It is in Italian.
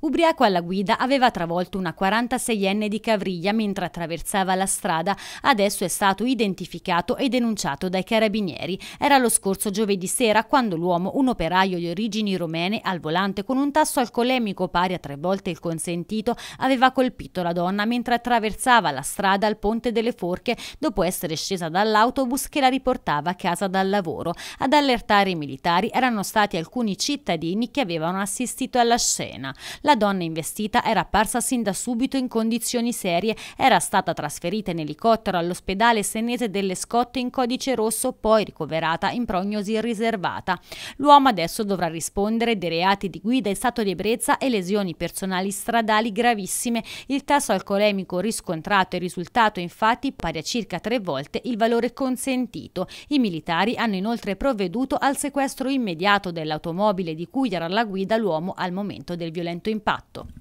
Ubriaco alla guida aveva travolto una 46enne di Cavriglia mentre attraversava la strada, adesso è stato identificato e denunciato dai carabinieri. Era lo scorso giovedì sera quando l'uomo, un operaio di origini romene, al volante con un tasso alcolemico pari a tre volte il consentito, aveva colpito la donna mentre attraversava la strada al ponte delle Forche dopo essere scesa dall'autobus che la riportava a casa dal lavoro. Ad allertare i militari erano stati alcuni cittadini che avevano assistito alla scena. La donna investita era apparsa sin da subito in condizioni serie, era stata trasferita in elicottero all'ospedale senese delle Scotte in codice rosso, poi ricoverata in prognosi riservata. L'uomo adesso dovrà rispondere dei reati di guida in stato di ebbrezza e lesioni personali stradali gravissime. Il tasso alcolemico riscontrato è risultato infatti pari a circa tre volte il valore consentito. I militari hanno inoltre provveduto al sequestro immediato dell'automobile di cui era alla guida l'uomo al momento del violento impatto.